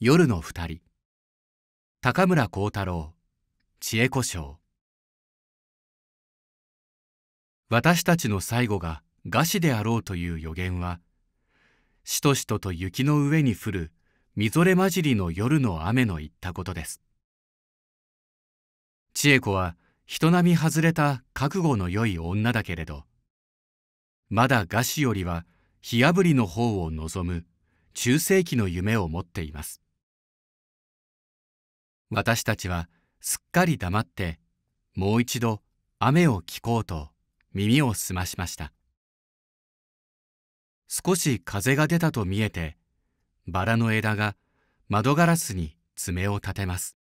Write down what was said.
夜の二人高村光太郎知恵子賞私たちの最後が餓死であろうという予言はしとしとと雪の上に降るみぞれ混じりの夜の雨の言ったことです千恵子は人並み外れた覚悟の良い女だけれどまだ餓死よりは火あぶりの方を望む中世紀の夢を持っています私たちはすっかり黙ってもう一度雨を聞こうと耳を澄ましました少し風が出たと見えてバラの枝が窓ガラスに爪を立てます